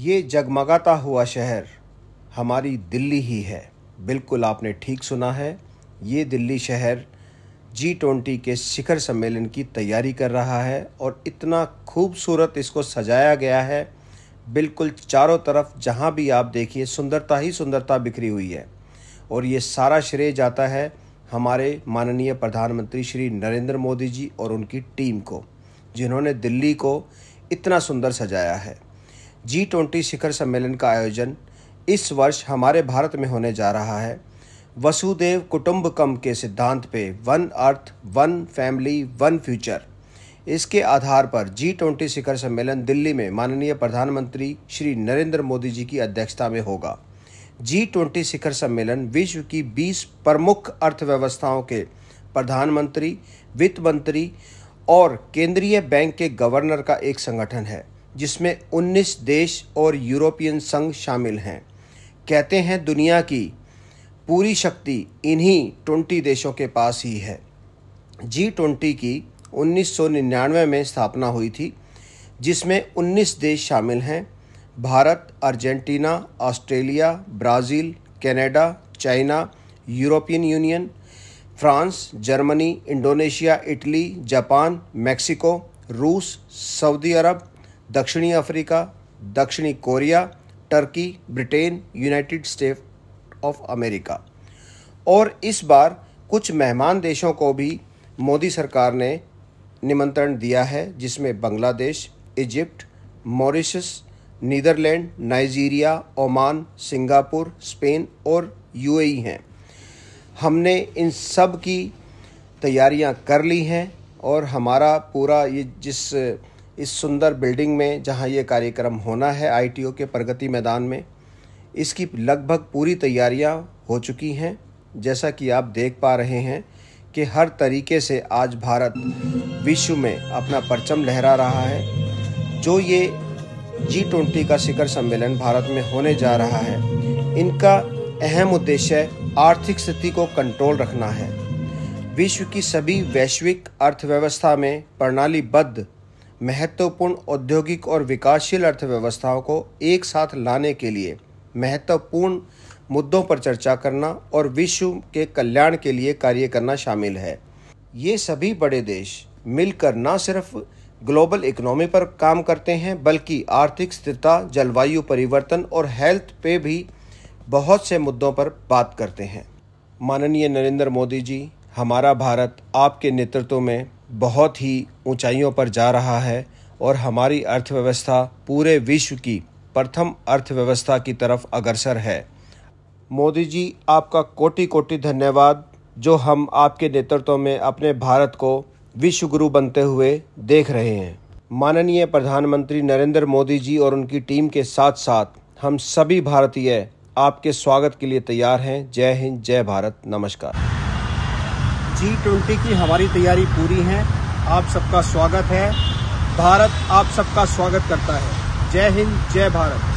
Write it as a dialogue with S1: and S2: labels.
S1: ये जगमगाता हुआ शहर हमारी दिल्ली ही है बिल्कुल आपने ठीक सुना है ये दिल्ली शहर जी ट्वेंटी के शिखर सम्मेलन की तैयारी कर रहा है और इतना खूबसूरत इसको सजाया गया है बिल्कुल चारों तरफ जहाँ भी आप देखिए सुंदरता ही सुंदरता बिखरी हुई है और ये सारा श्रेय जाता है हमारे माननीय प्रधानमंत्री श्री नरेंद्र मोदी जी और उनकी टीम को जिन्होंने दिल्ली को इतना सुंदर सजाया है जी ट्वेंटी शिखर सम्मेलन का आयोजन इस वर्ष हमारे भारत में होने जा रहा है वसुदेव कुटुंबकम के सिद्धांत पे one earth one family one future इसके आधार पर जी ट्वेंटी शिखर सम्मेलन दिल्ली में माननीय प्रधानमंत्री श्री नरेंद्र मोदी जी की अध्यक्षता में होगा जी ट्वेंटी शिखर सम्मेलन विश्व की 20 प्रमुख अर्थव्यवस्थाओं के प्रधानमंत्री वित्त मंत्री और केंद्रीय बैंक के गवर्नर का एक संगठन है जिसमें 19 देश और यूरोपियन संघ शामिल हैं कहते हैं दुनिया की पूरी शक्ति इन्हीं 20 देशों के पास ही है जी ट्वेंटी की 1999 में स्थापना हुई थी जिसमें 19 देश शामिल हैं Bharat Argentina Australia Brazil Canada, China European Union France Germany Indonesia Italy Japan Mexico रूस सऊदी अरब दक्षिणी अफ्रीका दक्षिणी Korea Turkey Britain United State of America और इस बार कुछ मेहमान देशों को भी मोदी सरकार ने निमंत्रण दिया है जिसमें Bangladesh Egypt Mauritius Netherland Nigeria Oman Singapore Spain और यूएई हैं हमने इन सब की तैयारियां कर ली हैं और हमारा पूरा ये जिस इस सुंदर बिल्डिंग में जहां ये कार्यक्रम होना है आईटीओ के प्रगति मैदान में इसकी लगभग पूरी तैयारियां हो चुकी हैं जैसा कि आप देख पा रहे हैं कि हर तरीके से आज भारत विश्व में अपना परचम लहरा रहा है जो ये जी ट्वेंटी का शिखर सम्मेलन भारत में होने जा रहा है इनका अहम उद्देश्य आर्थिक स्थिति को कंट्रोल रखना है विश्व की सभी वैश्विक अर्थव्यवस्था में प्रणालीबद्ध महत्वपूर्ण औद्योगिक और विकासशील अर्थव्यवस्थाओं को एक साथ लाने के लिए महत्वपूर्ण मुद्दों पर चर्चा करना और विश्व के कल्याण के लिए कार्य करना शामिल है ये सभी बड़े देश मिलकर न सिर्फ ग्लोबल इकोनॉमी पर काम करते हैं बल्कि आर्थिक स्थिरता जलवायु परिवर्तन और हेल्थ पे भी बहुत से मुद्दों पर बात करते हैं माननीय नरेंद्र मोदी जी हमारा भारत आपके नेतृत्व में बहुत ही ऊंचाइयों पर जा रहा है और हमारी अर्थव्यवस्था पूरे विश्व की प्रथम अर्थव्यवस्था की तरफ अग्रसर है मोदी जी आपका कोटि कोटि धन्यवाद जो हम आपके नेतृत्व में अपने भारत को विश्व गुरु बनते हुए देख रहे हैं माननीय प्रधानमंत्री नरेंद्र मोदी जी और उनकी टीम के साथ साथ हम सभी भारतीय आपके स्वागत के लिए तैयार हैं जय हिंद जय भारत नमस्कार जी ट्वेंटी की हमारी तैयारी पूरी है आप सबका स्वागत है भारत आप सबका स्वागत करता है जय हिंद जय भारत